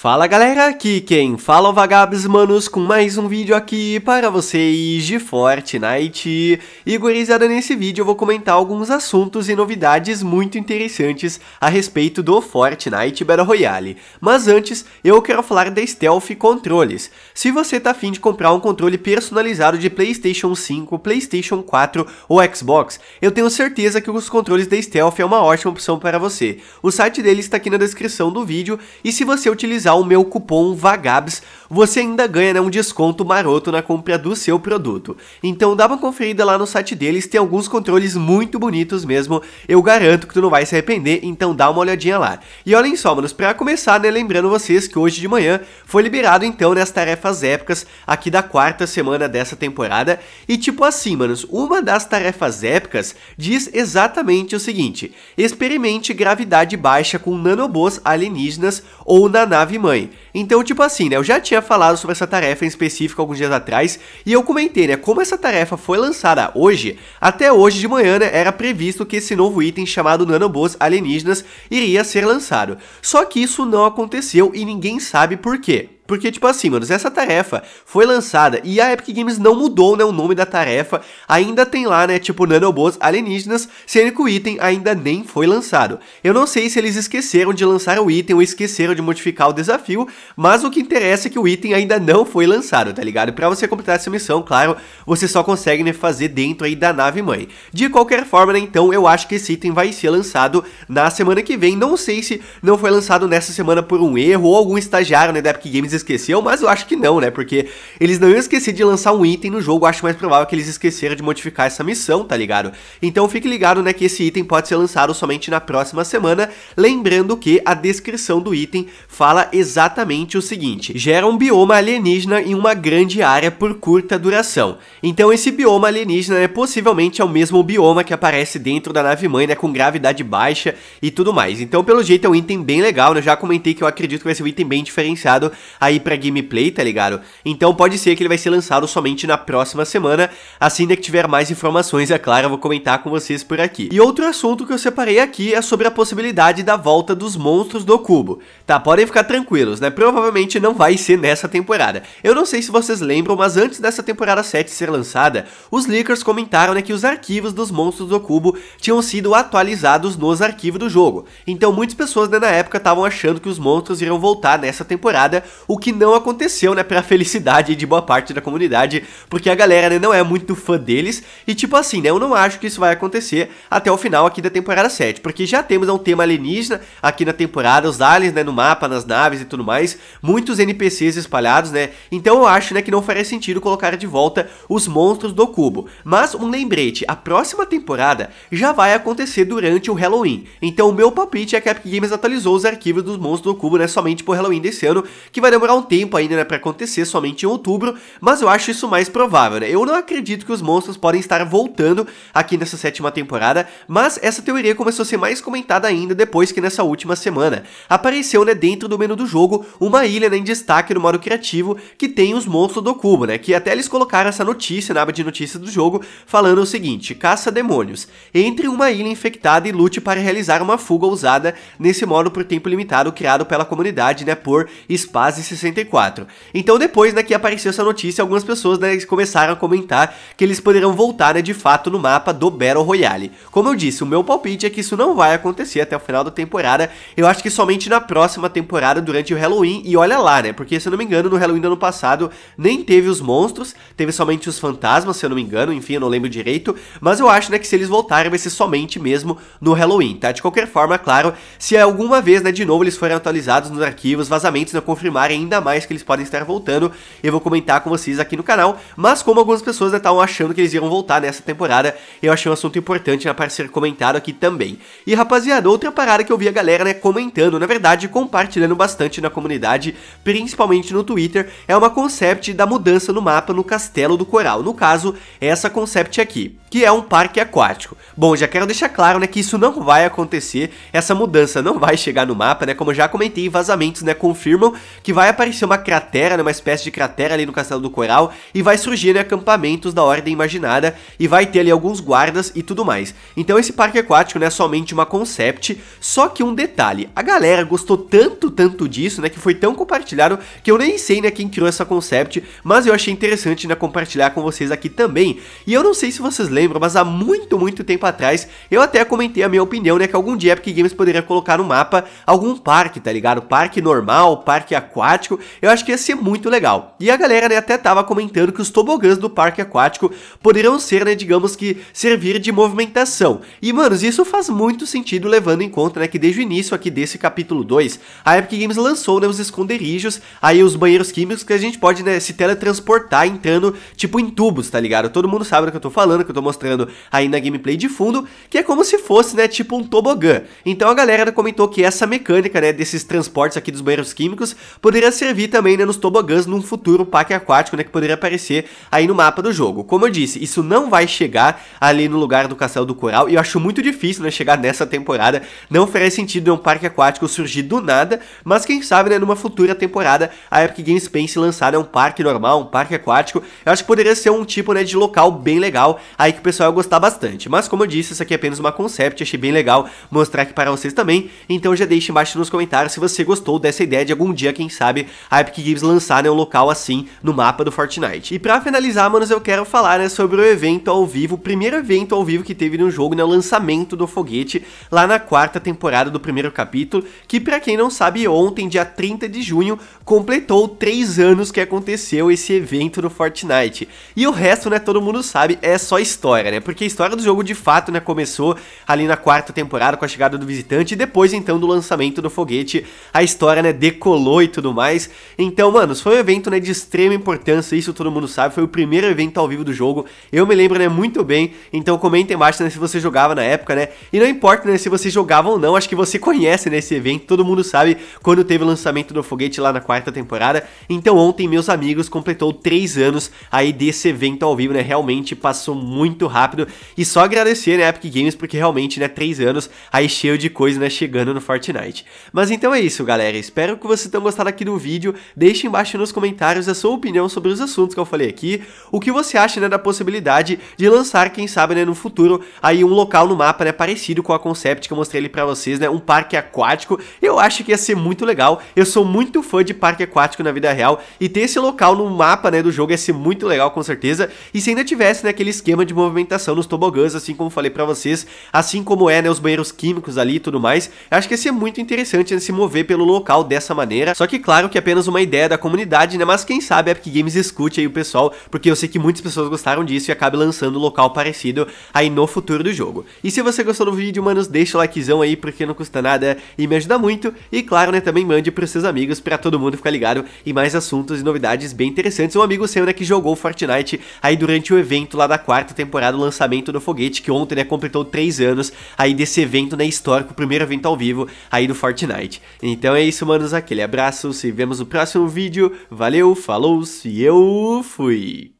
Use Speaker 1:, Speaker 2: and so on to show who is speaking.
Speaker 1: Fala galera, aqui quem fala é o Vagabes Manos com mais um vídeo aqui para vocês de Fortnite. E gurizada, nesse vídeo eu vou comentar alguns assuntos e novidades muito interessantes a respeito do Fortnite Battle Royale. Mas antes, eu quero falar da Stealth Controles. Se você tá afim de comprar um controle personalizado de Playstation 5, Playstation 4 ou Xbox, eu tenho certeza que os controles da Stealth é uma ótima opção para você. O site deles está aqui na descrição do vídeo e se você utilizar o meu cupom VAGABS, você ainda ganha né, um desconto maroto na compra do seu produto. Então dá uma conferida lá no site deles, tem alguns controles muito bonitos mesmo, eu garanto que tu não vai se arrepender, então dá uma olhadinha lá. E olhem só, manos, pra começar, né, lembrando vocês que hoje de manhã foi liberado então nas né, tarefas épicas aqui da quarta semana dessa temporada, e tipo assim, manos, uma das tarefas épicas diz exatamente o seguinte, experimente gravidade baixa com nanobôs alienígenas ou na nave mãe. Então, tipo assim, né, eu já tinha falado sobre essa tarefa em específico alguns dias atrás, e eu comentei, né, como essa tarefa foi lançada hoje, até hoje de manhã, né, era previsto que esse novo item chamado Nanobots Alienígenas iria ser lançado. Só que isso não aconteceu e ninguém sabe por quê. Porque, tipo assim, mano, essa tarefa foi lançada e a Epic Games não mudou, né, o nome da tarefa, ainda tem lá, né, tipo nanobots alienígenas, sendo que o item ainda nem foi lançado. Eu não sei se eles esqueceram de lançar o item ou esqueceram de modificar o desafio, mas o que interessa é que o item ainda não foi lançado, tá ligado? Pra você completar essa missão, claro, você só consegue, né, fazer dentro aí da nave mãe. De qualquer forma, né, então, eu acho que esse item vai ser lançado na semana que vem. Não sei se não foi lançado nessa semana por um erro ou algum estagiário, né, da Epic Games esqueciam, mas eu acho que não, né? Porque eles não iam esquecer de lançar um item no jogo, eu acho mais provável que eles esqueceram de modificar essa missão, tá ligado? Então fique ligado, né, que esse item pode ser lançado somente na próxima semana, lembrando que a descrição do item fala exatamente o seguinte, gera um bioma alienígena em uma grande área por curta duração. Então esse bioma alienígena, é possivelmente é o mesmo bioma que aparece dentro da nave-mãe, né, com gravidade baixa e tudo mais. Então pelo jeito é um item bem legal, né, eu já comentei que eu acredito que vai ser um item bem diferenciado, a aí para gameplay, tá ligado? Então pode ser que ele vai ser lançado somente na próxima semana, assim que tiver mais informações, é claro, eu vou comentar com vocês por aqui. E outro assunto que eu separei aqui é sobre a possibilidade da volta dos monstros do cubo. Tá, podem ficar tranquilos, né? Provavelmente não vai ser nessa temporada. Eu não sei se vocês lembram, mas antes dessa temporada 7 ser lançada, os leakers comentaram né, que os arquivos dos monstros do cubo tinham sido atualizados nos arquivos do jogo. Então muitas pessoas né, na época estavam achando que os monstros iriam voltar nessa temporada, o que não aconteceu, né, pra felicidade de boa parte da comunidade, porque a galera, né, não é muito fã deles, e tipo assim, né, eu não acho que isso vai acontecer até o final aqui da temporada 7, porque já temos um tema alienígena aqui na temporada, os aliens, né, no mapa, nas naves e tudo mais, muitos NPCs espalhados, né, então eu acho, né, que não faria sentido colocar de volta os monstros do cubo, mas um lembrete, a próxima temporada já vai acontecer durante o Halloween, então o meu palpite é que a Epic Games atualizou os arquivos dos monstros do cubo, né, somente pro Halloween desse ano, que vai demorar demorar um tempo ainda né, para acontecer, somente em outubro, mas eu acho isso mais provável, né? Eu não acredito que os monstros podem estar voltando aqui nessa sétima temporada, mas essa teoria começou a ser mais comentada ainda depois que nessa última semana apareceu, né, dentro do menu do jogo, uma ilha né, em destaque no modo criativo que tem os monstros do cubo, né? Que até eles colocaram essa notícia na aba de notícias do jogo falando o seguinte: caça demônios. Entre uma ilha infectada e lute para realizar uma fuga ousada nesse modo por tempo limitado criado pela comunidade, né? Por Spaz 64. Então depois, né, que apareceu essa notícia, algumas pessoas, né, começaram a comentar que eles poderão voltar, né, de fato no mapa do Battle Royale. Como eu disse, o meu palpite é que isso não vai acontecer até o final da temporada, eu acho que somente na próxima temporada, durante o Halloween, e olha lá, né, porque se eu não me engano, no Halloween do ano passado nem teve os monstros, teve somente os fantasmas, se eu não me engano, enfim, eu não lembro direito, mas eu acho, né, que se eles voltarem vai ser somente mesmo no Halloween, tá? De qualquer forma, claro, se alguma vez, né, de novo eles forem atualizados nos arquivos, vazamentos, né, confirmarem ainda mais que eles podem estar voltando. Eu vou comentar com vocês aqui no canal, mas como algumas pessoas né, estavam achando que eles iam voltar nessa temporada, eu achei um assunto importante né, para ser comentado aqui também. E rapaziada, outra parada que eu vi a galera né, comentando, na verdade compartilhando bastante na comunidade, principalmente no Twitter, é uma concept da mudança no mapa no Castelo do Coral. No caso, é essa concept aqui, que é um parque aquático. Bom, já quero deixar claro né, que isso não vai acontecer, essa mudança não vai chegar no mapa, né? Como eu já comentei, vazamentos né, confirmam que vai vai aparecer uma cratera, né, uma espécie de cratera ali no Castelo do Coral, e vai surgir né, acampamentos da Ordem Imaginada, e vai ter ali alguns guardas e tudo mais. Então esse parque aquático né, é somente uma concept, só que um detalhe, a galera gostou tanto, tanto disso, né, que foi tão compartilhado, que eu nem sei né, quem criou essa concept, mas eu achei interessante né, compartilhar com vocês aqui também. E eu não sei se vocês lembram, mas há muito, muito tempo atrás, eu até comentei a minha opinião, né, que algum dia a Epic Games poderia colocar no mapa algum parque, tá ligado? Parque normal, parque aquático, aquático, eu acho que ia ser muito legal. E a galera né, até tava comentando que os tobogãs do parque aquático poderiam ser, né, digamos que, servir de movimentação. E, manos, isso faz muito sentido levando em conta, né, que desde o início aqui desse capítulo 2, a Epic Games lançou, né, os esconderijos, aí os banheiros químicos que a gente pode, né, se teletransportar entrando, tipo, em tubos, tá ligado? Todo mundo sabe do que eu tô falando, que eu tô mostrando aí na gameplay de fundo, que é como se fosse, né, tipo um tobogã. Então a galera comentou que essa mecânica, né, desses transportes aqui dos banheiros químicos poderia poderia servir também né, nos tobogãs num futuro parque aquático, né, que poderia aparecer aí no mapa do jogo. Como eu disse, isso não vai chegar ali no lugar do Castelo do Coral, e eu acho muito difícil, né, chegar nessa temporada, não faria sentido um parque aquático surgir do nada, mas quem sabe, né, numa futura temporada, a Epic Games pense lançar né, um parque normal, um parque aquático, eu acho que poderia ser um tipo, né, de local bem legal, aí que o pessoal ia gostar bastante, mas como eu disse, isso aqui é apenas uma concept, achei bem legal mostrar aqui para vocês também, então já deixe embaixo nos comentários se você gostou dessa ideia de algum dia, quem sabe, sabe a Epic Games lançar né, um local assim no mapa do Fortnite. E pra finalizar, manos, eu quero falar né, sobre o evento ao vivo, o primeiro evento ao vivo que teve no jogo, né, o lançamento do foguete lá na quarta temporada do primeiro capítulo, que para quem não sabe, ontem, dia 30 de junho, completou 3 anos que aconteceu esse evento no Fortnite. E o resto, né, todo mundo sabe, é só história, né? Porque a história do jogo de fato, né, começou ali na quarta temporada com a chegada do visitante e depois então do lançamento do foguete, a história, né, decolou e tudo mais mais. Então, mano, foi um evento, né, de extrema importância, isso todo mundo sabe, foi o primeiro evento ao vivo do jogo. Eu me lembro, né, muito bem. Então, comenta embaixo, né, se você jogava na época, né? E não importa, né, se você jogava ou não, acho que você conhece, né, esse evento, todo mundo sabe quando teve o lançamento do foguete lá na quarta temporada. Então, ontem, meus amigos, completou 3 anos aí desse evento ao vivo, né? Realmente passou muito rápido. E só agradecer, né, Epic Games, porque realmente, né, 3 anos aí cheio de coisa, né, chegando no Fortnite. Mas então é isso, galera. Espero que vocês tenham gostado aqui do vídeo, deixe embaixo nos comentários a sua opinião sobre os assuntos que eu falei aqui, o que você acha né, da possibilidade de lançar, quem sabe, né, no futuro, aí um local no mapa né, parecido com a concept que eu mostrei ali pra vocês, né, um parque aquático, eu acho que ia ser muito legal, eu sou muito fã de parque aquático na vida real, e ter esse local no mapa né, do jogo ia ser muito legal com certeza, e se ainda tivesse né, aquele esquema de movimentação nos tobogãs, assim como falei pra vocês, assim como é né, os banheiros químicos ali e tudo mais, eu acho que ia ser muito interessante né, se mover pelo local dessa maneira, só que claro, que é apenas uma ideia da comunidade, né? Mas quem sabe a Epic Games escute aí o pessoal, porque eu sei que muitas pessoas gostaram disso e acabe lançando um local parecido aí no futuro do jogo. E se você gostou do vídeo, manos, deixa o likezão aí, porque não custa nada e me ajuda muito. E claro, né, também mande pros seus amigos para todo mundo ficar ligado em mais assuntos e novidades bem interessantes. Um amigo seu, né, que jogou Fortnite aí durante o evento lá da quarta temporada, o lançamento do Foguete, que ontem, né, completou três anos aí desse evento, né, histórico, o primeiro evento ao vivo aí do Fortnite. Então é isso, manos, aquele abraço, se vemos no próximo vídeo. Valeu, falou, se eu fui!